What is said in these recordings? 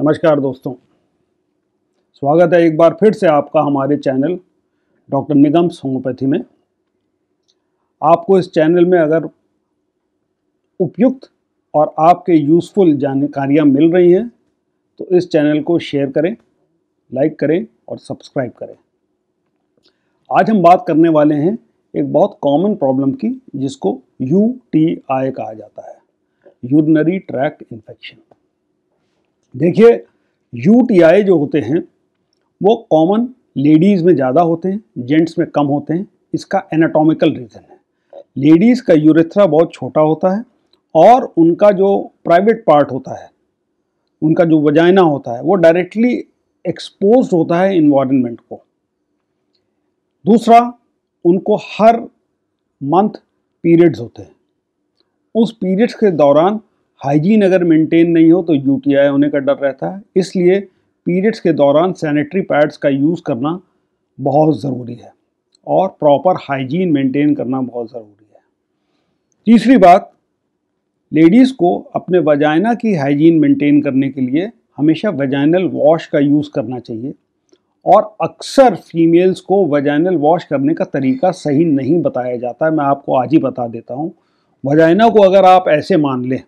नमस्कार दोस्तों स्वागत है एक बार फिर से आपका हमारे चैनल डॉक्टर निगम्स होम्योपैथी में आपको इस चैनल में अगर उपयुक्त और आपके यूज़फुल जानकारियाँ मिल रही हैं तो इस चैनल को शेयर करें लाइक करें और सब्सक्राइब करें आज हम बात करने वाले हैं एक बहुत कॉमन प्रॉब्लम की जिसको यू टी आई कहा जाता है यूरिनरी ट्रैक्ट इन्फेक्शन देखिए यूटीआई जो होते हैं वो कॉमन लेडीज़ में ज़्यादा होते हैं जेंट्स में कम होते हैं इसका एनाटॉमिकल रीज़न है लेडीज़ का यूरेथ्रा बहुत छोटा होता है और उनका जो प्राइवेट पार्ट होता है उनका जो वजाइना होता है वो डायरेक्टली एक्सपोज होता है इन्वायरमेंट को दूसरा उनको हर मंथ पीरियड्स होते हैं उस पीरियड्स के दौरान हाइजीन अगर मेंटेन नहीं हो तो यूटीआई होने का डर रहता है इसलिए पीरियड्स के दौरान सैनिटरी पैड्स का यूज़ करना बहुत ज़रूरी है और प्रॉपर हाइजीन मेंटेन करना बहुत ज़रूरी है तीसरी बात लेडीज़ को अपने वजाइना की हाइजीन मेंटेन करने के लिए हमेशा वजाइनल वॉश का यूज़ करना चाहिए और अक्सर फीमेल्स को वजाइनल वॉश करने का तरीका सही नहीं बताया जाता है मैं आपको आज ही बता देता हूँ वजाइना को अगर आप ऐसे मान लें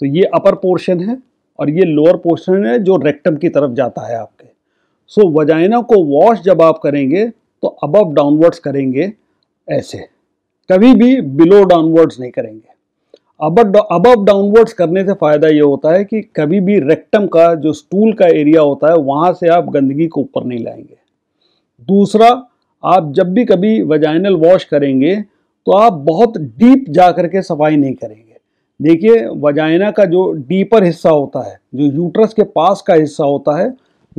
तो ये अपर पोर्शन है और ये लोअर पोर्शन है जो रेक्टम की तरफ जाता है आपके सो so, वजाइना को वॉश जब आप करेंगे तो अबव डाउनवर्ड्स करेंगे ऐसे कभी भी बिलो डाउनवर्ड्स नहीं करेंगे अब अबव डाउनवर्ड्स करने से फ़ायदा ये होता है कि कभी भी रेक्टम का जो स्टूल का एरिया होता है वहाँ से आप गंदगी को ऊपर नहीं लाएंगे दूसरा आप जब भी कभी वजाइनल वॉश करेंगे तो आप बहुत डीप जा करके सफाई नहीं करेंगे देखिए वजाइना का जो डीपर हिस्सा होता है जो यूट्रस के पास का हिस्सा होता है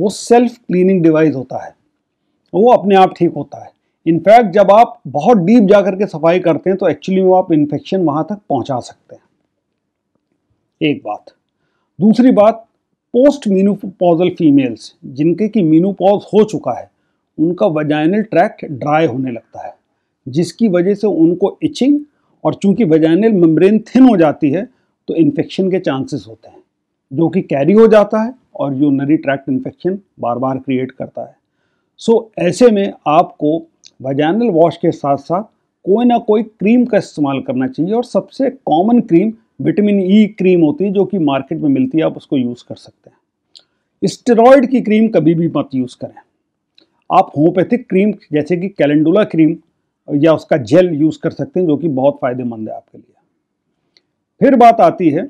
वो सेल्फ क्लीनिंग डिवाइस होता है वो अपने आप ठीक होता है इनफैक्ट जब आप बहुत डीप जा के सफाई करते हैं तो एक्चुअली वो आप इन्फेक्शन वहाँ तक पहुँचा सकते हैं एक बात दूसरी बात पोस्ट मीनोपॉजल फीमेल्स जिनके की मीनोपॉज हो चुका है उनका वजाइनल ट्रैक्ट ड्राई होने लगता है जिसकी वजह से उनको इचिंग और चूंकि वेजाइनल मेम्ब्रेन थिन हो जाती है तो इन्फेक्शन के चांसेस होते हैं जो कि कैरी हो जाता है और यूनरी ट्रैक्ट इन्फेक्शन बार बार क्रिएट करता है सो so, ऐसे में आपको वजैनल वॉश के साथ साथ कोई ना कोई क्रीम का इस्तेमाल करना चाहिए और सबसे common cream vitamin E e cream होती है जो कि मार्केट में मिलती है आप उसको यूज़ कर सकते हैं स्टेरॉयड की क्रीम कभी भी मत यूज़ करें आप होम्योपैथिक क्रीम जैसे कि कैलेंडुला क्रीम या उसका जेल यूज कर सकते हैं जो कि बहुत फायदेमंद है आपके लिए फिर बात आती है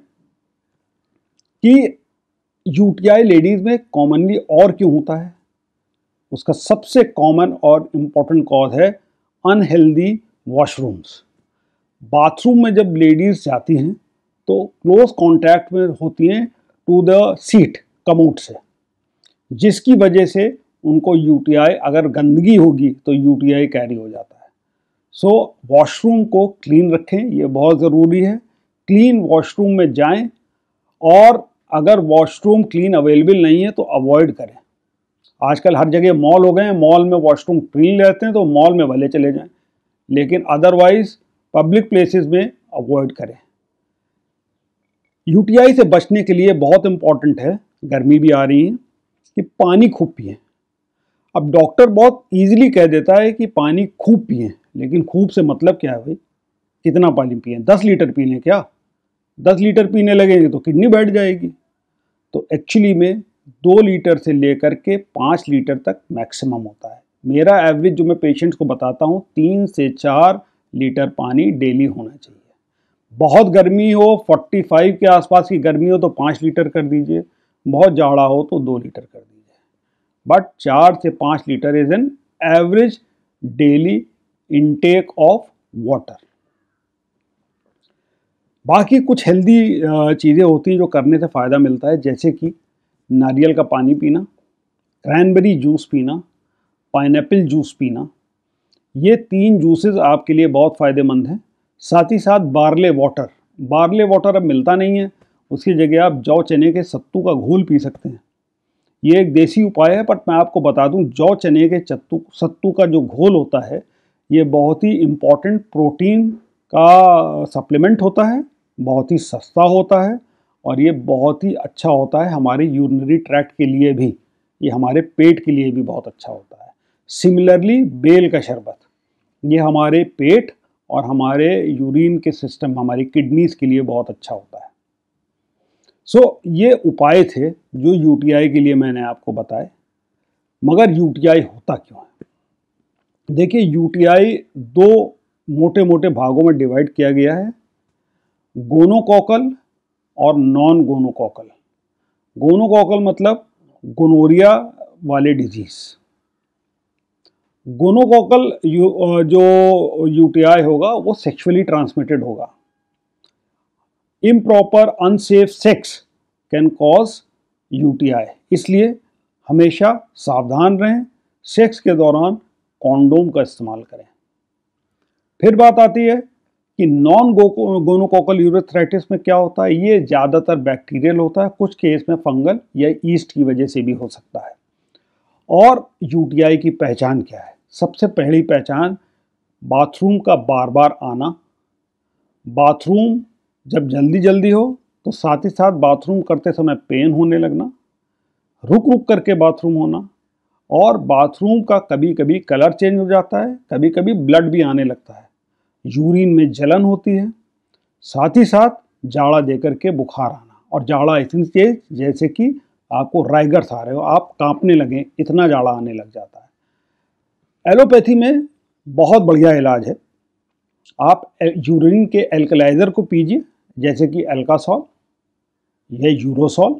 कि यूटीआई लेडीज में कॉमनली और क्यों होता है उसका सबसे कॉमन और इम्पॉर्टेंट कॉज है अनहेल्दी वॉशरूम्स बाथरूम में जब लेडीज जाती हैं तो क्लोज कांटेक्ट में होती हैं टू द सीट कमोट से जिसकी वजह से उनको यूटीआई अगर गंदगी होगी तो यूटीआई कैरी हो जाता है सो वॉशरूम को क्लीन रखें ये बहुत ज़रूरी है क्लीन वॉशरूम में जाएं और अगर वॉशरूम क्लीन अवेलेबल नहीं है तो अवॉइड करें आजकल हर जगह मॉल हो गए हैं मॉल में वॉशरूम क्लीन रहते हैं तो मॉल में भले चले जाएं लेकिन अदरवाइज पब्लिक प्लेसेस में अवॉइड करें यूटीआई से बचने के लिए बहुत इम्पॉर्टेंट है गर्मी भी आ रही है कि पानी खूब पिए अब डॉक्टर बहुत ईजिली कह देता है कि पानी खूब पिए लेकिन खूब से मतलब क्या है भाई कितना पानी पिए दस लीटर पी लें क्या दस लीटर पीने लगेंगे तो किडनी बैठ जाएगी तो एक्चुअली में दो लीटर से लेकर के पाँच लीटर तक मैक्सिमम होता है मेरा एवरेज जो मैं पेशेंट्स को बताता हूँ तीन से चार लीटर पानी डेली होना चाहिए बहुत गर्मी हो 45 के आसपास की गर्मी हो तो पाँच लीटर कर दीजिए बहुत जाड़ा हो तो दो लीटर कर दीजिए बट चार से पाँच litre is an average daily intake of water बाकी कुछ हेल्दी चीज़ें होती हैं जो करने से फ़ायदा मिलता है जैसे कि नारियल का पानी पीना क्रैनबेरी जूस पीना पाइनएप्पल जूस पीना ये तीन जूसेस आपके लिए बहुत फ़ायदेमंद हैं साथ ही साथ बार्ले वाटर बार्ले वाटर अब मिलता नहीं है उसकी जगह आप जौ चने के सत्तू का घोल पी सकते हैं ये एक देसी उपाय है बट मैं आपको बता दूं जौ चने के चत्तू सत्तू का जो घोल होता है ये बहुत ही इम्पॉर्टेंट प्रोटीन का सप्लीमेंट होता है बहुत ही सस्ता होता है और ये बहुत ही अच्छा होता है हमारे यूरिनरी ट्रैक्ट के लिए भी ये हमारे पेट के लिए भी बहुत अच्छा होता है सिमिलरली बेल का शरबत ये हमारे पेट और हमारे यूरिन के सिस्टम हमारी किडनीज के लिए बहुत अच्छा होता है सो so, ये उपाय थे जो यूटीआई के लिए मैंने आपको बताए मगर यूटीआई होता क्यों है देखिए यूटीआई दो मोटे मोटे भागों में डिवाइड किया गया है गोनोकोकल और नॉन गोनोकोकल गोनोकोकल मतलब गोनोरिया वाले डिजीज गोनोकोकल यू, जो यूटीआई होगा वो सेक्सुअली ट्रांसमिटेड होगा improper unsafe sex can cause UTI इसलिए हमेशा सावधान रहें सेक्स के दौरान कॉन्डोम का इस्तेमाल करें फिर बात आती है कि नॉन गोनोकोकल यूरेथ्राइटिस में क्या होता है ये ज़्यादातर बैक्टीरियल होता है कुछ केस में फंगल या ईस्ट की वजह से भी हो सकता है और यूटीआई की पहचान क्या है सबसे पहली पहचान बाथरूम का बार बार आना बाथरूम जब जल्दी जल्दी हो तो साथ ही साथ बाथरूम करते समय पेन होने लगना रुक रुक करके बाथरूम होना और बाथरूम का कभी कभी कलर चेंज हो जाता है कभी कभी ब्लड भी आने लगता है यूरिन में जलन होती है साथ ही साथ जाड़ा देकर के बुखार आना और जाड़ा इतनी तेज जैसे कि आपको राइगर्स आ रहे हो आप कांपने लगें इतना जाड़ा आने लग जाता है एलोपैथी में बहुत बढ़िया इलाज है आप यूरिन के एल्कलाइज़र को पीजिए जैसे कि एल्कासॉल या यूरोसॉल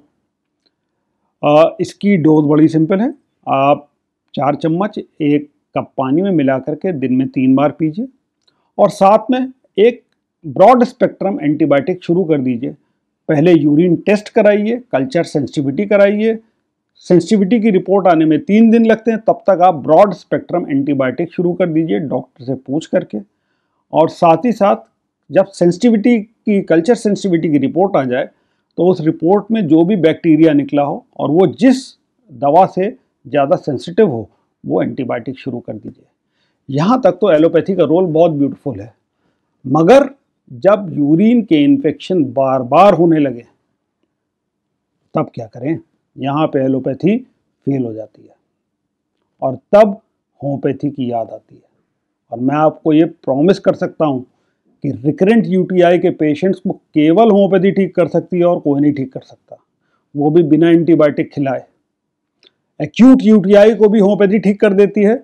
इसकी डोज बड़ी सिंपल है आप चार चम्मच एक कप पानी में मिला करके दिन में तीन बार पीजिए और साथ में एक ब्रॉड स्पेक्ट्रम एंटीबायोटिक शुरू कर दीजिए पहले यूरिन टेस्ट कराइए कल्चर सेंसिटिविटी कराइए सेंसिटिविटी की रिपोर्ट आने में तीन दिन लगते हैं तब तक आप ब्रॉड स्पेक्ट्रम एंटीबायोटिक शुरू कर दीजिए डॉक्टर से पूछ करके और साथ ही साथ जब सेंसिटिविटी की कल्चर सेंसिटिविटी की रिपोर्ट आ जाए तो उस रिपोर्ट में जो भी बैक्टीरिया निकला हो और वो जिस दवा से ज़्यादा सेंसिटिव हो वो एंटीबायोटिक शुरू कर दीजिए यहाँ तक तो एलोपैथी का रोल बहुत ब्यूटीफुल है मगर जब यूरिन के इन्फेक्शन बार बार होने लगे तब क्या करें यहाँ पे एलोपैथी फेल हो जाती है और तब होम्योपैथी की याद आती है और मैं आपको ये प्रॉमिस कर सकता हूँ कि रिकरेंट यूटीआई के पेशेंट्स को केवल होम्योपैथी ठीक कर सकती है और कोई नहीं ठीक कर सकता वो भी बिना एंटीबायोटिक खिलाए एक्यूट यूटीआई को भी होम्योपैथी ठीक कर देती है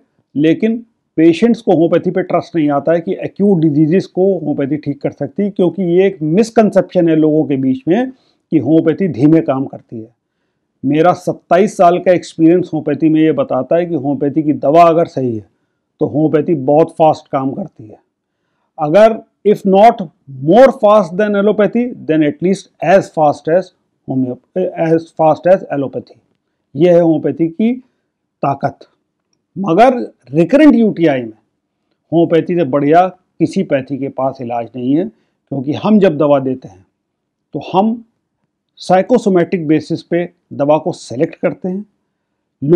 लेकिन पेशेंट्स को होम्योपैथी पे ट्रस्ट नहीं आता है कि एक्यूट डिजीजेस को होम्योपैथी ठीक कर सकती क्योंकि ये एक मिसकंसेप्शन है लोगों के बीच में कि होम्योपैथी धीमे काम करती है मेरा 27 साल का एक्सपीरियंस होम्योपैथी में ये बताता है कि होम्योपैथी की दवा अगर सही है तो होम्योपैथी बहुत फास्ट काम करती है अगर if not more fast then allopathy then at least as fast as homeo as fast as allopathy ये है होम्योपैथी की ताकत मगर रिकरेंट यूटीआई में होम्योपैथी से बढ़िया किसी पैथी के पास इलाज नहीं है क्योंकि हम जब दवा देते हैं तो हम साइकोसोमेटिक बेसिस पे दवा को सेलेक्ट करते हैं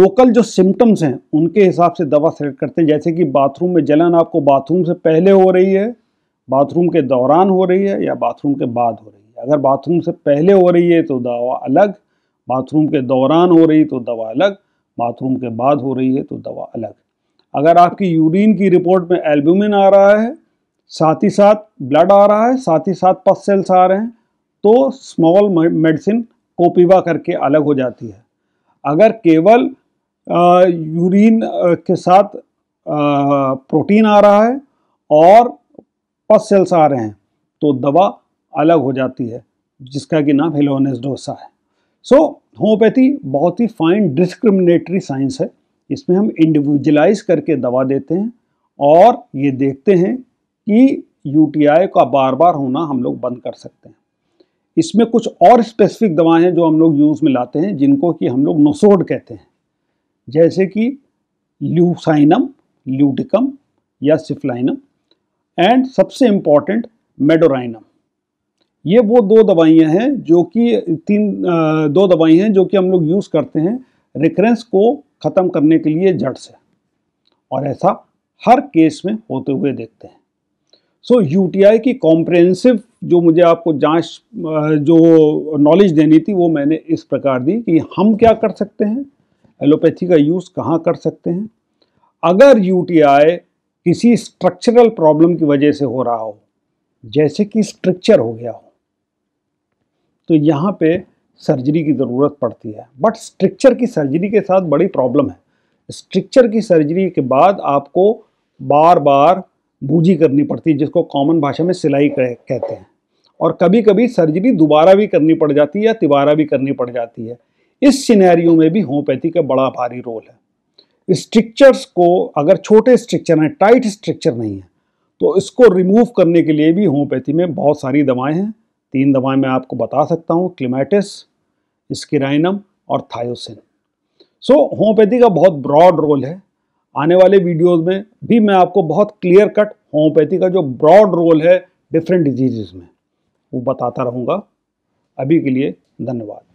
लोकल जो सिम्टम्स हैं उनके हिसाब से दवा सेलेक्ट करते हैं जैसे कि बाथरूम में जलन आपको बाथरूम से पहले हो रही है बाथरूम के दौरान हो रही है या बाथरूम के बाद हो रही है अगर बाथरूम से पहले हो रही है तो दवा अलग बाथरूम के दौरान हो रही तो दवा अलग बाथरूम के बाद हो रही है तो दवा अलग अगर आपकी यूरिन की रिपोर्ट में एल्ब्यूमिन आ रहा है साथ ही साथ ब्लड आ रहा है साथ ही साथ पस सेल्स आ रहे हैं तो स्मॉल मेडिसिन कोपीवा करके अलग हो जाती है अगर केवल यूरिन के साथ आ, प्रोटीन आ रहा है और पस सेल्स आ रहे हैं तो दवा अलग हो जाती है जिसका कि नाम हिलोनेस डोसा है सो so, होम्योपैथी बहुत ही फाइन डिस्क्रिमिनेटरी साइंस है इसमें हम इंडिविजुअलाइज करके दवा देते हैं और ये देखते हैं कि यूटीआई का बार बार होना हम लोग बंद कर सकते हैं इसमें कुछ और स्पेसिफिक दवाएं हैं जो हम लोग यूज़ में लाते हैं जिनको कि हम लोग नोसोड कहते हैं जैसे कि ल्यूसाइनम ल्यूटिकम या सिफ्लाइनम एंड सबसे इम्पॉर्टेंट मेडोराइनम ये वो दो दवाइयाँ हैं जो कि तीन दो दवाई हैं जो कि हम लोग यूज़ करते हैं रिकरेंस को ख़त्म करने के लिए जड़ से और ऐसा हर केस में होते हुए देखते हैं सो यूटीआई की कॉम्प्रेंसिव जो मुझे आपको जांच जो नॉलेज देनी थी वो मैंने इस प्रकार दी कि हम क्या कर सकते हैं एलोपैथी का यूज़ कहाँ कर सकते हैं अगर यू किसी स्ट्रक्चरल प्रॉब्लम की वजह से हो रहा हो जैसे कि स्ट्रक्चर हो गया हो तो यहाँ पे सर्जरी की ज़रूरत पड़ती है बट स्ट्रिक्चर की सर्जरी के साथ बड़ी प्रॉब्लम है स्ट्रिक्चर की सर्जरी के बाद आपको बार बार बूझी करनी पड़ती है जिसको कॉमन भाषा में सिलाई कहते हैं और कभी कभी सर्जरी दोबारा भी करनी पड़ जाती है या तिबारा भी करनी पड़ जाती है इस सिनेरियो में भी होम्योपैथी का बड़ा भारी रोल है स्ट्रिक्चर्स को अगर छोटे स्ट्रिक्चर हैं टाइट स्ट्रिक्चर नहीं है तो इसको रिमूव करने के लिए भी होम्योपैथी में बहुत सारी दवाएं हैं तीन दवाएं मैं आपको बता सकता हूँ क्लिमेटिस स्किराइनम और थायोसिन सो so, होम्योपैथी का बहुत ब्रॉड रोल है आने वाले वीडियोस में भी मैं आपको बहुत क्लियर कट होम्योपैथी का जो ब्रॉड रोल है डिफरेंट डिजीजेज में वो बताता रहूँगा अभी के लिए धन्यवाद